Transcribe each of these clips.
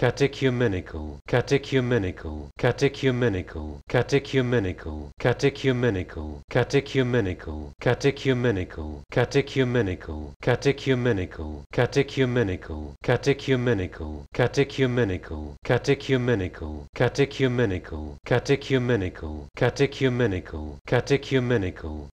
catechumenical catechumenical catechumenical catechumenical catechumenical catechumenical catechumenical catechumenical catechumenical catechumenical catechumenical catechumenical catechumenical catechumenical catechumenical catechumenical catechumenical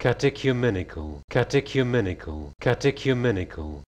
catechumenical, catechumenical, catechumenical.